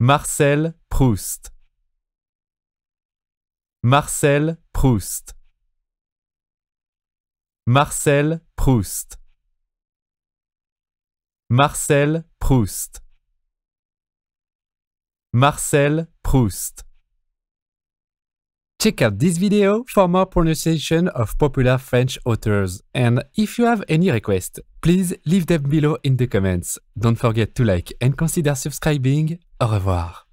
Marcel Proust. Marcel Proust. Marcel Proust. Marcel Proust. Marcel Proust. Check out this video for more pronunciation of popular French authors. And if you have any requests, please leave them below in the comments. Don't forget to like and consider subscribing. Au revoir.